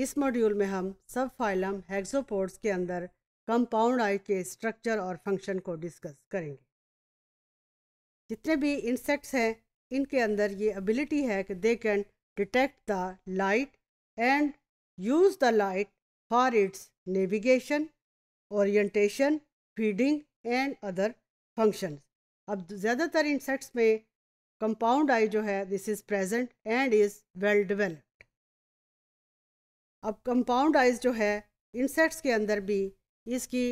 इस मॉड्यूल में हम सब फाइलम हेक्सोपोर्ट्स के अंदर कंपाउंड आई के स्ट्रक्चर और फंक्शन को डिस्कस करेंगे जितने भी इंसेक्ट्स हैं इनके अंदर ये एबिलिटी है कि they can detect the light and use the light for its navigation orientation feeding and other function अब ज़्यादातर इंसेक्ट्स में कंपाउंड आई जो है this is present and is well develop अब कंपाउंड आइज जो है इंसेक्ट्स के अंदर भी इसकी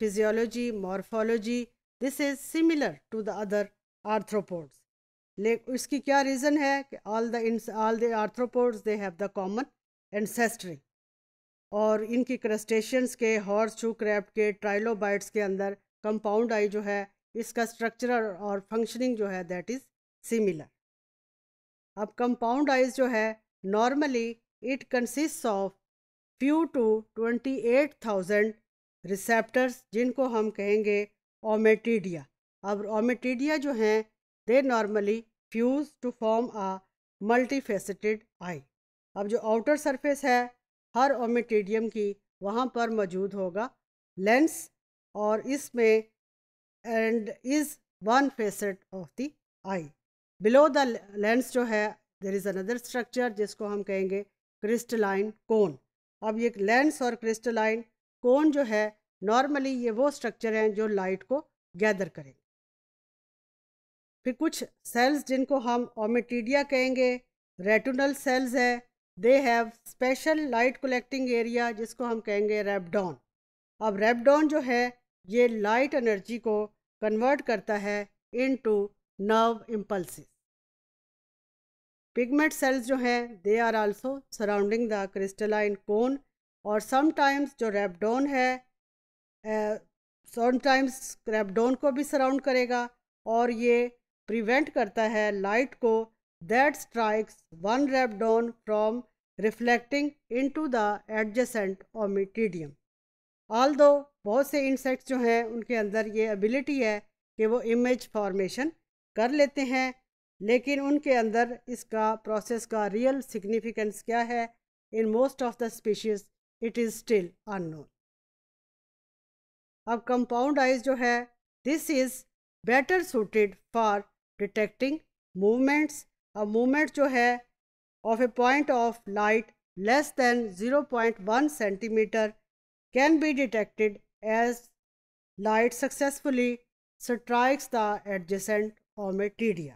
physiology morphology this is similar to the other arthropods लेकिन इसकी क्या रीज़न है कि all the all the arthropods they have the common ancestry और इनकी क्रस्टेशंस के हॉर्स शू क्रैप्ट के ट्राइलोबाइट्स के अंदर कंपाउंड आई जो है इसका स्ट्रक्चर और फंक्शनिंग जो है दैट इज़ सिमिलर अब कंपाउंड आइज जो है normally it consist of few to twenty eight thousand receptors जिनको हम कहेंगे ओमेटीडिया अब ओमेटिडिया जो हैं they normally fuse to form a multifaceted eye अब जो आउटर सरफेस है हर ओमेटीडियम की वहाँ पर मौजूद होगा लेंस और इसमें and is one facet of the eye below the lens जो है देर इज़ अनदर स्ट्रक्चर जिसको हम कहेंगे क्रिस्टलाइन कोन अब ये लेंस और क्रिस्टलाइन कोन जो है नॉर्मली ये वो स्ट्रक्चर हैं जो लाइट को गैदर करें फिर कुछ सेल्स जिनको हम ओमिटीडिया कहेंगे रेटुनल सेल्स हैं they have special light collecting area जिसको हम कहेंगे रेबडॉन अब रेबडॉन जो है ये लाइट एनर्जी को कन्वर्ट करता है into nerve impulses pigment cells जो हैं they are also surrounding the crystalline cone और समटाइम्स जो रेपडोन है समटाइम्स रेपडोन को भी सराउंड करेगा और ये प्रिवेंट करता है लाइट को that strikes one rhabdom from reflecting into the adjacent ommatidium all बहुत से इंसेक्ट्स जो हैं उनके अंदर ये एबिलिटी है कि वो इमेज फॉर्मेशन कर लेते हैं लेकिन उनके अंदर इसका प्रोसेस का रियल सिग्निफिकेंस क्या है in most of the species it is still unknown अब कंपाउंड आइज जो है this is better suited for detecting movements अब मूवमेंट जो है of a point of light less than 0.1 centimetre can be detected as light successfully strikes the adjacent ommatidia.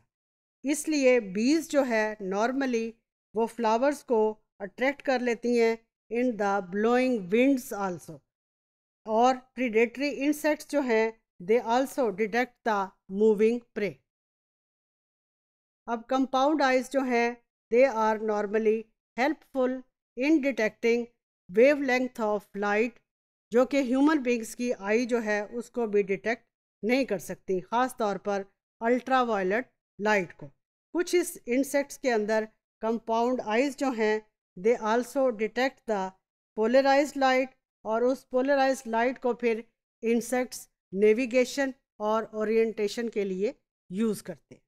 इसलिए बीज जो है नॉर्मली वो फ्लावर्स को अट्रैक्ट कर लेती हैं in the blowing winds also और प्रीडेटरी इंसेक्ट्स जो हैं they also detect the moving prey अब कंपाउंड आइज जो हैं they are normally helpful in detecting wavelength of light जो कि ह्यूमन बींग्स की आई जो है उसको भी डिटेक्ट नहीं कर सकती ख़ास तौर पर अल्ट्रा वायलट लाइट को कुछ इस इंसेक्ट्स के अंदर कंपाउंड आइज जो हैं they also detect the polarise light और उस पोलराइज लाइट को फिर इंसेक्ट्स नेविगेशन और ओरिएंटेशन के लिए यूज़ करते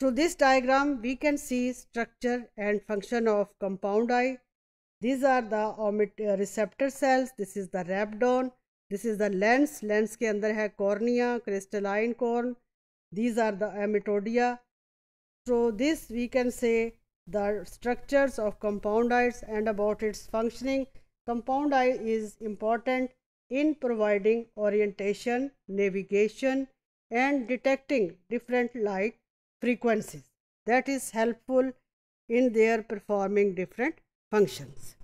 through this diagram we can see structure and function of compound eye these are receptor cells this is the rhabdom this is the lens lens के अंदर है cornea crystalline cone These are the ametodia. So this we can say the structures of compound eyes and about its functioning. Compound eye is important in providing orientation, navigation and detecting different light frequencies that is helpful in their performing different functions.